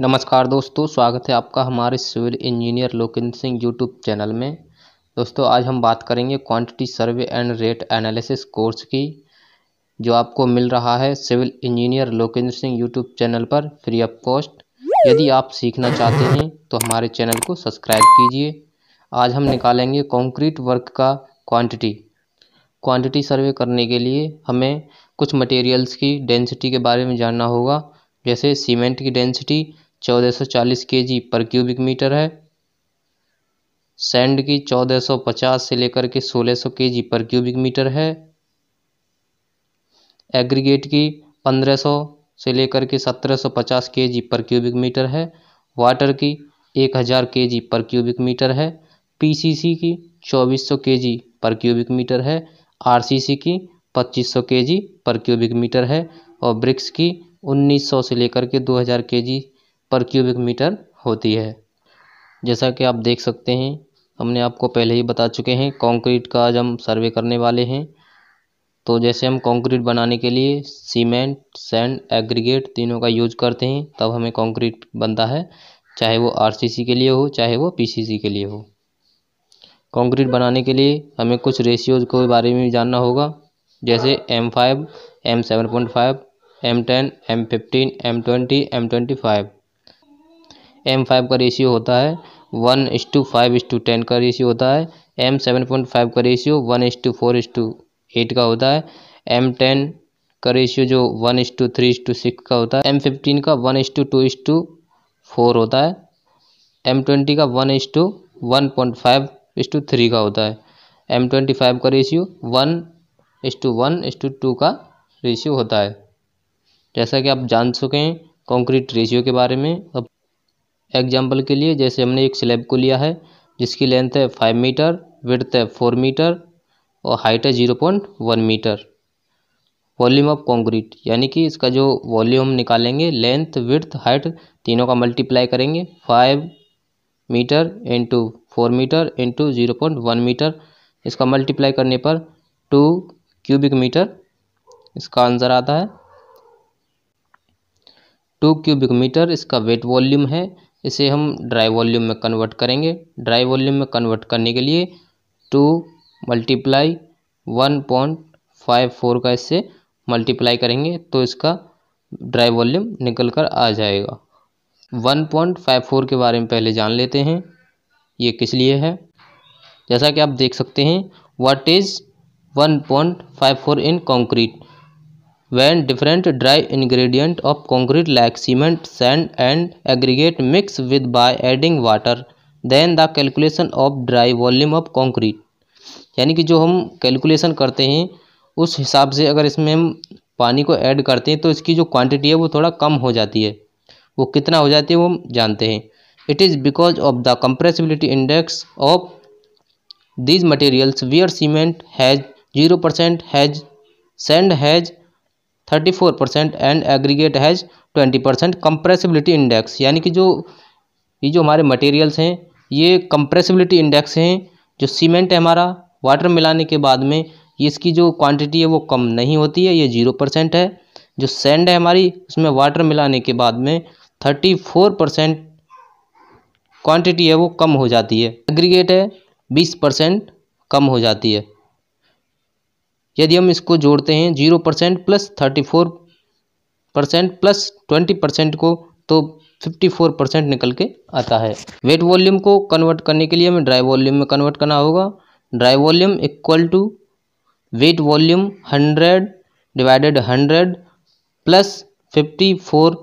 नमस्कार दोस्तों स्वागत है आपका हमारे civil engineer Lokendra Singh YouTube channel में दोस्तों आज हम बात करेंगे quantity survey and rate analysis course की जो आपको मिल रहा है civil engineer Lokendra Singh YouTube channel पर फ्री ऑफ कॉस्ट यदि आप सीखना चाहते हैं तो हमारे चैनल को सब्सक्राइब कीजिए आज हम निकालेंगे कॉन्क्रीट वर्क का क्वान्टिटी क्वान्टिटी सर्वे करने के लिए हमें कुछ मटेरियल्स की डेंसिटी के बारे में जानना होगा जैसे सीमेंट की डेंसिटी चौदह सौ चालीस के जी पर क्यूबिक मीटर है सैंड की चौदह सौ पचास से लेकर के सोलह सौ के जी पर क्यूबिक मीटर है एग्रीगेट की पंद्रह सौ से लेकर के सत्रह सौ पचास K G per cubic metre है वाटर की एक हज़ार के जी पर क्यूबिक मीटर है पीसीसी की चौबीस सौ के जी पर क्यूबिक मीटर है आरसीसी की पच्चीस सौ के जी पर क्यूबिक मीटर है और ब्रिक्स की उन्नीस सौ से लेकर के दो हज़ार के जी पर क्यूबिक मीटर होती है जैसा कि आप देख सकते हैं हमने आपको पहले ही बता चुके हैं कंक्रीट का आज हम सर्वे करने वाले हैं तो जैसे हम कंक्रीट बनाने के लिए सीमेंट सैंड एग्रीगेट तीनों का यूज करते हैं तब हमें कंक्रीट बनता है चाहे वो आरसीसी के लिए हो चाहे वो पीसीसी के लिए हो कंक्रीट बनाने के लिए हमें कुछ रेशियोज के बारे में जानना होगा जैसे M M five five seven point fifteen M twenty M twenty five M five का रेशियो होता है one is to five is to ten का रेशियो होता है एम सेवन पॉइंट फाइव का ratio one is to four is to eight का होता है एम टेन का रेशियो जो one is to three is to six का होता है एम फिफ्टीन का one is to to is to four होता है एम ट्वेंटी का one is to one point five is to three का होता है एम ट्वेंटी फाइव का ratio one is to one is to two का ratio होता है जैसा कि आप जान चुके हैं कॉन्क्रीट रेशियो के बारे में अब एग्जाम्पल के लिए जैसे हमने एक स्लैब को लिया है जिसकी लेंथ है फाइव मीटर विड्थ है फोर मीटर और हाइट है zero point one metre volume of concrete यानी कि इसका जो वॉल्यूम निकालेंगे लेंथ विड्थ हाइट तीनों का मल्टीप्लाई करेंगे five metre into four metre into zero point one metre इसका मल्टीप्लाई करने पर टू क्यूबिक मीटर इसका आंसर आता है टू क्यूबिक मीटर इसका वेट वॉल्यूम है इसे हम ड्राई वॉल्यूम में कन्वर्ट करेंगे ड्राई वॉल्यूम में कन्वर्ट करने के लिए to multiply one point five four का इससे मल्टीप्लाई करेंगे तो इसका ड्राई वॉल्यूम निकल कर आ जाएगा वन पॉइंट फाइव फोर के बारे में पहले जान लेते हैं ये किस लिए है जैसा कि आप देख सकते हैं what is one point five four in concrete When different dry ingredient of concrete like cement, sand and aggregate mix with by adding water, then the calculation of dry volume of concrete. यानी कि जो हम calculation करते हैं उस हिसाब से अगर इसमें हम पानी को ऐड करते हैं तो इसकी जो क्वांटिटी है वो थोड़ा कम हो जाती है वो कितना हो जाती है वो हम जानते हैं it is because of the compressibility index of these materials where cement has zero percent has sand has thirty four percent and aggregate has twenty percent compressibility index यानी कि जो ये जो हमारे मटेरियल्स हैं ये कंप्रेसिबिलिटी इंडेक्स हैं जो सीमेंट है हमारा वाटर मिलाने के बाद में इसकी जो क्वांटिटी है वो कम नहीं होती है ये जीरो परसेंट है जो सैंड है हमारी उसमें वाटर मिलाने के बाद में थर्टी फोर परसेंट क्वान्टिटी है वो कम हो जाती है एग्रीगेट है बीस परसेंट कम हो जाती है यदि हम इसको जोड़ते हैं zero percent plus thirty four percent plus twenty percent को तो फिफ्टी फोर परसेंट निकल के आता है वेट वॉल्यूम को कन्वर्ट करने के लिए हमें ड्राई वॉल्यूम में कन्वर्ट करना होगा dry volume equal to wet volume hundred divided hundred plus fifty four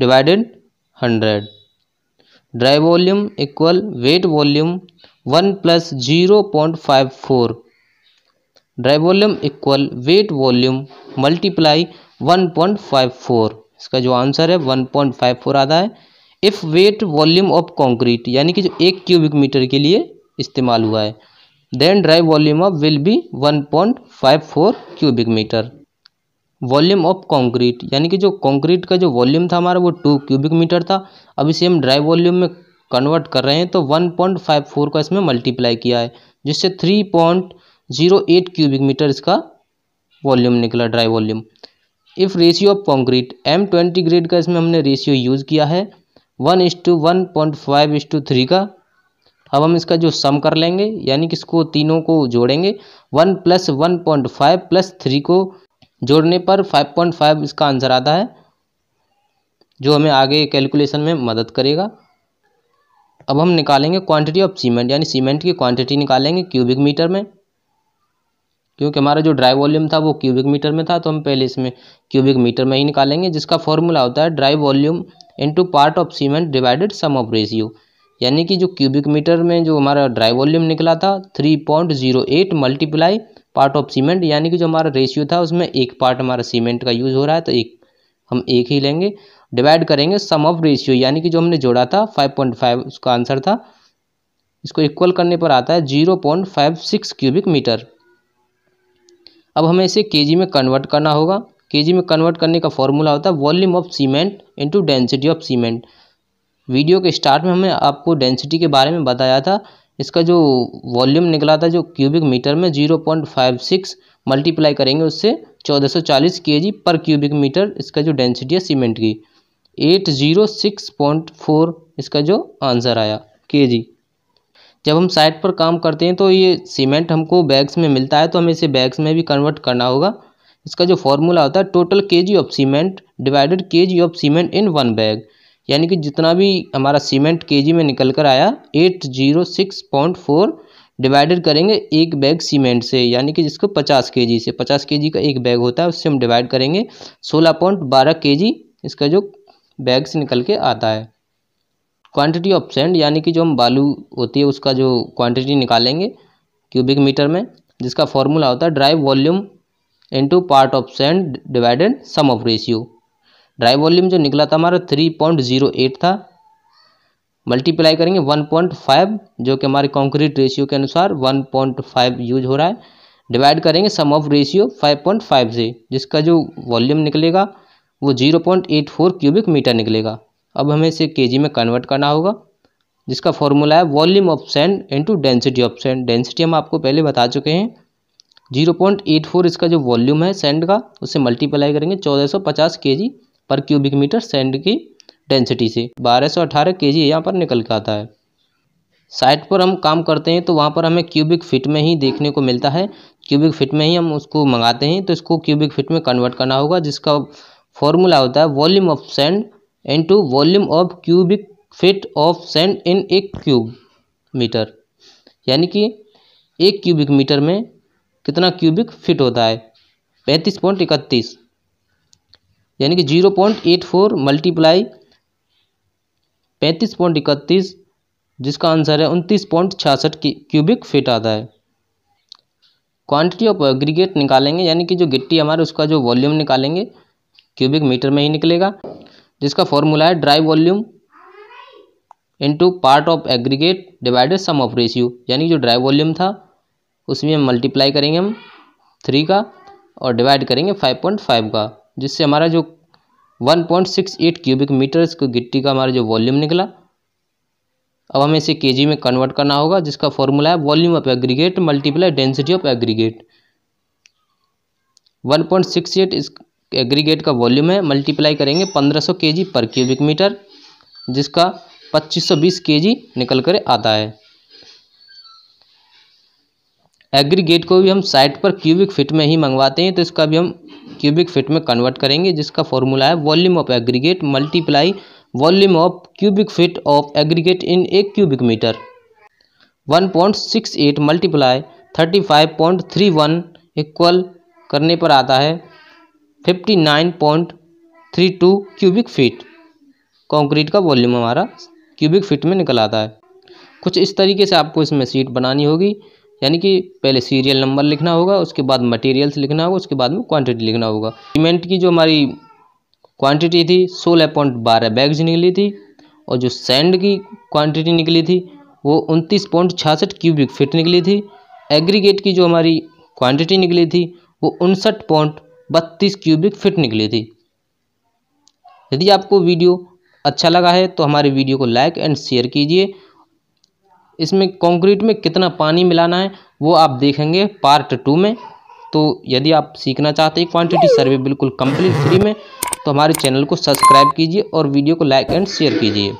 divided hundred dry volume equal wet volume one plus zero point five four dry volume equal wet volume multiply 1.54 इसका जो answer है 1.54 आता है if wet volume of concrete यानी कि जो एक cubic metre के लिए इस्तेमाल हुआ है then dry volume of will be 1.54 cubic metre volume of concrete यानी कि जो कॉन्क्रीट का जो वॉल्यूम था हमारा वो टू क्यूबिक मीटर था अब इसे हम ड्राई वॉल्यूम में कन्वर्ट कर रहे हैं तो 1.54 का इसमें मल्टीप्लाई किया है जिससे three point zero eight cubic metre इसका वॉल्यूम निकला dry volume if ratio of concrete M twenty grade का इसमें हमने रेशियो यूज़ किया है one is to one point five is to three का अब हम इसका जो सम कर लेंगे यानी कि इसको तीनों को जोड़ेंगे one plus one point five plus three को जोड़ने पर फाइव पॉइंट फाइव इसका आंसर आता है जो हमें आगे कैलकुलेशन में मदद करेगा अब हम निकालेंगे क्वांटिटी ऑफ सीमेंट यानी सीमेंट की क्वांटिटी निकालेंगे क्यूबिक मीटर में क्योंकि हमारा जो ड्राई वॉल्यूम था वो क्यूबिक मीटर में था तो हम पहले इसमें क्यूबिक मीटर में ही निकालेंगे जिसका फॉर्मूला होता है dry volume to part of cement divided sum of ratio यानी कि जो क्यूबिक मीटर में जो हमारा ड्राई वॉल्यूम निकला था three point zero eight multiply part of cement यानी कि जो हमारा रेशियो था उसमें एक पार्ट हमारा सीमेंट का यूज़ हो रहा है तो एक हम एक ही लेंगे डिवाइड करेंगे सम ऑफ रेशियो यानी कि जो हमने जोड़ा था फाइव पॉइंट फाइव उसका आंसर था इसको इक्वल करने पर आता है zero point five six cubic metre अब हमें इसे के में कन्वर्ट करना होगा के में कन्वर्ट करने का फॉर्मूला होता है volume of cement into density of cement video के स्टार्ट में हमें आपको डेंसिटी के बारे में बताया था इसका जो वॉल्यूम निकला था जो क्यूबिक मीटर में zero point five six multiply करेंगे उससे चौदह सौ चालीस के जी पर क्यूबिक मीटर इसका जो डेंसिटी है सीमेंट की eight zero six point four इसका जो आंसर आया के जी जब हम साइट पर काम करते हैं तो ये सीमेंट हमको बैग्स में मिलता है तो हमें इसे बैग्स में भी कन्वर्ट करना होगा इसका जो फॉर्मूला होता है टोटल के G of cement divided K G of cement in one bag यानी कि जितना भी हमारा सीमेंट के जी में निकल कर आया eight zero six point four divided करेंगे एक बैग सीमेंट से यानी कि जिसको पचास के जी से पचास के जी का एक बैग होता है उससे हम डिवाइड करेंगे सोलह पॉइंट बारह के जी इसका जो बैग से निकल के आता है क्वांटिटी ऑफ सेंड यानी कि जो हम बालू होती है उसका जो क्वांटिटी निकालेंगे क्यूबिक मीटर में जिसका फॉर्मूला होता है dry volume into part of sand divided sum of ratio dry volume जो निकला था हमारा थ्री पॉइंट जीरो एट था मल्टीप्लाई करेंगे वन पॉइंट फाइव जो कि हमारे कॉन्क्रीट रेशियो के अनुसार वन पॉइंट फाइव यूज हो रहा है डिवाइड करेंगे sum of ratio five point five से जिसका जो वॉल्यूम निकलेगा वो zero point eight four cubic metre निकलेगा अब हमें इसे के में कन्वर्ट करना होगा जिसका फॉर्मूला है volume of sand into density of sand density हम आपको पहले बता चुके हैं जीरो पॉइंट एट फोर इसका जो वॉल्यूम है सैंड का उससे मल्टीप्लाई करेंगे चौदह सौ पचास K G per cubic metre sand की डेंसिटी से बारह सौ के जी यहाँ पर निकल के आता है साइट पर हम काम करते हैं तो वहाँ पर हमें क्यूबिक फिट में ही देखने को मिलता है क्यूबिक फिट में ही हम उसको मंगाते हैं तो इसको क्यूबिक फिट में कन्वर्ट करना होगा जिसका फॉर्मूला होता है volume of sand into volume of cubic feet of sand in एक क्यूब मीटर यानी कि एक क्यूबिक मीटर में कितना क्यूबिक फिट होता है पैंतीस पॉइंट इकतीस यानी कि zero point eight four multiply पैंतीस पॉइंट इकतीस जिसका आंसर है उनतीस पॉइंट छियासठ क्यूबिक फिट आता है क्वांटिटी ऑफ एग्रीगेट निकालेंगे यानी कि जो गिट्टी हमारे उसका जो वॉल्यूम निकालेंगे क्यूबिक मीटर में ही निकलेगा जिसका फॉर्मूला है dry volume into part of aggregate divided sum of ratio यानी जो ड्राई वॉल्यूम था उसमें हम मल्टीप्लाई करेंगे हम थ्री का और डिवाइड करेंगे फाइव पॉइंट फाइव का जिससे हमारा जो one point six eight cubic metre गिट्टी का हमारा जो वॉल्यूम निकला अब हमें इसे जी में कन्वर्ट करना होगा जिसका फॉर्मूला है volume of aggregate multiply density of aggregate one point six eight aggregate का वॉल्यूम है मल्टीप्लाई करेंगे 1500 केजी पर क्यूबिक मीटर जिसका 2520 केजी निकल कर आता है एग्रीगेट को भी हम साइट पर क्यूबिक फिट में ही मंगवाते हैं तो इसका भी हम क्यूबिक फिट में कन्वर्ट करेंगे जिसका फॉर्मूला है volume of aggregate multiply volume of cubic feet of aggregate in एक cubic metre 1.68 multiply one equal करने पर आता है 59.32 क्यूबिक फीट कंक्रीट का वॉल्यूम हमारा क्यूबिक फीट में निकल आता है कुछ इस तरीके से आपको इसमें सीट बनानी होगी यानी कि पहले सीरियल नंबर लिखना होगा उसके बाद मटेरियल्स लिखना होगा उसके बाद में क्वांटिटी लिखना होगा सीमेंट की जो हमारी क्वांटिटी थी सोलह पॉइंट बारह बैग्स निकली थी और जो सैंड की क्वांटिटी निकली थी वो उनतीस पॉइंट छियासठ क्यूबिक फिट निकली थी एग्रीगेट की जो हमारी क्वांटिटी निकली थी वो उनसठ पॉइंट बत्तीस क्यूबिक फिट निकली थी यदि आपको वीडियो अच्छा लगा है तो हमारे वीडियो को लाइक एंड शेयर कीजिए इसमें कंक्रीट में कितना पानी मिलाना है वो आप देखेंगे पार्ट टू में तो यदि आप सीखना चाहते हैं क्वांटिटी सर्वे बिल्कुल कंप्लीट फ्री में तो हमारे चैनल को सब्सक्राइब कीजिए और वीडियो को लाइक एंड शेयर कीजिए